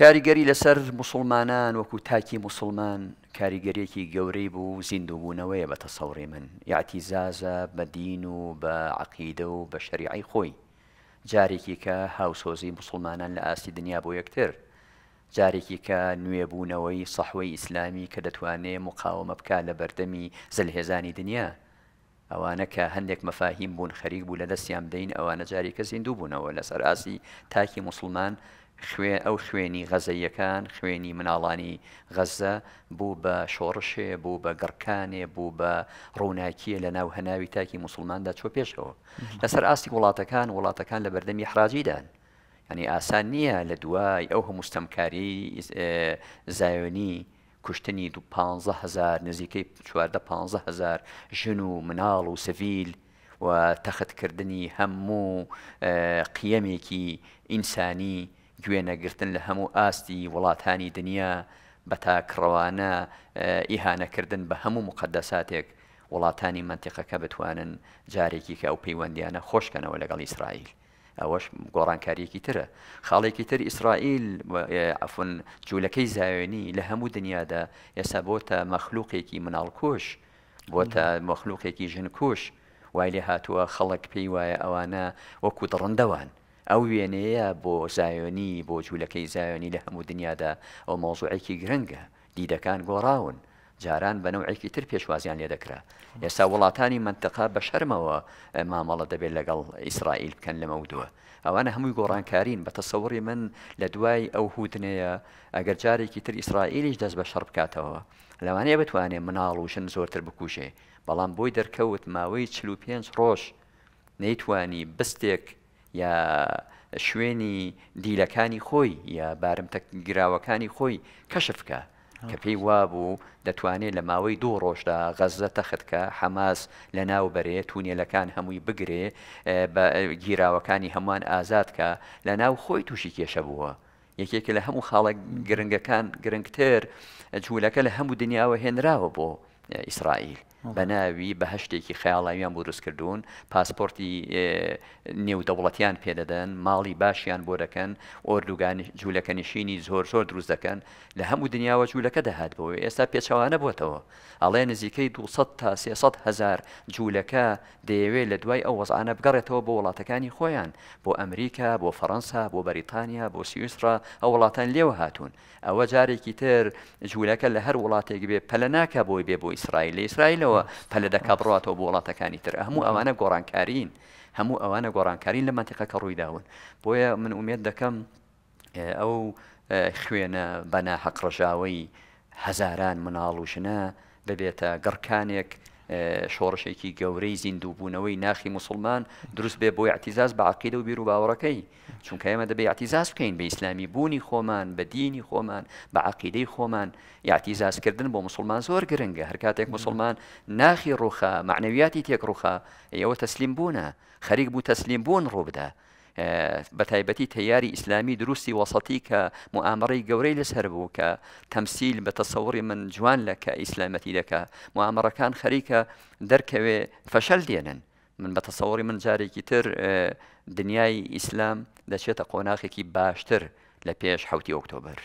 کاریگەری لەسەر مسلمانان وەکو تاکی مسلمان کاریگەرێکی گەورەی بوو زیندوبوونەوەیە بە تەسەوڕی من یاعتیزازە بە دین و بە عقیدە و بە شریعی خۆی جارێکی کە هاوسۆزی مسلمانان لە ئاستی دنیا بۆ یەکتر جارێکی کە نوێبوونەوەی سەحوەی ئیسلامی کە دەتوانێت مقاومە بکە لە بەردەمی زلهێزانی دنیا ئەوانە کە هەندێک مەفاهیم بوون خەریک بوو لە دەستیان دەین ئەوانە جارێکە زیندوو بوونەوە لەسەر ئاسی تاکی مسلمان شوێ ئەو شوێنی غەزەیەکان خوێنی مناڵانی غەزە بوو بە شۆڕشێ بوو بە گڕکانێ بوو بە ڕووناکیە لە ناو هەناوی تاکی مسلماندا چۆ پێشەوە لەسەر ئاستی وڵاتەکان وڵاتەکان لە بەردەمی حراجیدان. ینی ئاسان نییە لە دوای ئەو هەمووستەمکاری زایۆنی کوشتنی دو 15هزار نزیکەی چواردە 15هزار ژن و مناڵ و سڤیل و تەختکردنی هەموو قیەمێکی ئینسانی گوێنەگرتن لە هەموو ئاستی وڵاتانی دنیا بە تاکڕەوانە ئیهانەکردن بە هەموو مقدەساتێک وڵاتانی منتیقەکە بتوانن جارێکی کە ئەو پەیوەندیانە خۆشکەنەوە لەگەڵ ئیسرائیل. ئەوەش گۆڕانکاریەکی ترە خاڵێکی تر ئیسرائیل ئەفن جوولەکەی زاوێنی لە هەموو دنیادا ئێستا بۆتە مەخلووقێکی مناڵکۆش بۆتە مەخلووقێکی ژنکۆش وای لێ هاتووە خەڵک پێی وایە ئەوانە وەکو دڕندەوان ئەو وێنەیە بۆ زایۆنی بۆ جوولەکەی زایۆنی لە هەموو دنیادا ئەو مۆزوعێکی گرنگە دیدەکان گۆڕاون جاران بەنەوەیکی تر پێشوازیان لێ دەکرا ئێستا وڵاتانی منتەقا بە شەرمەوە مامەڵە دەبێت لەگەڵ ئیسرائیل بکەن لەمەودووە ئەوانە هەمووی گۆڕانکارین بە تەسەوری من لە دوای ئەو هوتنەیە ئەگەر جارێکی تر ئیسرائیلیش دەست بە شەڕ بکاتەوە لەوانەیە بتوانێ مناڵ وشن زۆرتر بکوشێ بەڵام بۆی دەرکەوت ماوەی چلو پێنج ڕۆژ نەیتوانی بستێک یا شوێنی دیلەکانی خۆی یا بارم تەگراوەکانی خۆی کەشفکە کە پێی وابوو دەتوانێت لە ماوەی دوو ڕۆژدا غەزدە تەختکە حەماس لە ناو بەرێ تونێلەکان هەمووی بگرێ گیراوەکانی هەمووان ئازادکە لە ناو خۆی تووشی کێشە بووە. یەکێکە لە هەموو خاڵە گرنگەکان گرنگتر جوولەکە لە هەموو دنیاوە هێنراوە بۆ ئیسرائیل. بە ناوی بە هەشتێکی خەیاڵاویان بۆ دروستکردوون پاسپۆرتی نێودەوڵەتیان پێدەدەن ماڵی باشیان بۆ دەکەن ئۆردوگانی جوولەکەنیشینی زۆر زۆر دروست دەکەن لە هەموو دنیاوە جوولەکە دەهات بەوە ئێستا پێچوانە بووتەوە ئەڵێ نزیکەی 200 تا 300 هزار جوولەکە دەیەوێت لە دوای ئەو وەزانە بگەڕێتەوە بۆ وڵاتەکانی خۆیان بۆ ئەمریکا بۆ فەەنسا بۆ بەریتانیا بۆ سیویسرا ئەو وڵاتان لێوە هاتوون ئەوە جارێکی تر جوولەکە لە هەر وڵاتێک بێ پەلە ناکە بۆی بێ بۆ ئیسرائیل لە ئیسرائیلەوە بەیەکەوە پەلە دەکا بڕاتەوە بۆ وڵاتەکانی تر هەموو ئەوانە گۆڕانکارین هەموو ئەوانە گۆڕانکارین لە منتیقەکە ڕوویداون بۆیە من ئومێت دەکەم ئەو خوێنە بەنا حەقڕژاوی هەزاران مناڵ وشنە ببێتە گڕکانێک شۆڕشێکی گەورەی زیندووبوونەوەی ناخی مسلمان دروست بێ بۆی عتیزاز بە عقیدە و بیر و باوەڕەکەی چونکە ئێمە دەبێ عتیزاز بکەین بە ئیسلامی بوونی خۆمان بە دینی خۆمان بە عقیدەی خۆمان یاعتیزازکردن بۆ مسلمان زۆر گرنگە هەر کاتێک مسلمان ناخی ڕوخە معنەویاتی تێک ڕوخە ئێوە تەسلیم بوونە خەریک بوو تەسلیم بوون ڕوو بدە بە تایبەتی تیاری ئیسلامی دروستی وەسەتی کە معامڕی گەورەی لەسەر بوو کە تەمسیل بە تەسەوری من جوان لەکە ئیسلامەتی دەکە معامڕەکان خەریکە دەرکەوێ فەشەل دێنن من بە تەسەوری من جارێکی تر دنیای ئیسلام دەچێتە قۆناخێکی باشتر لە پێش حوتی ئۆکتۆبر.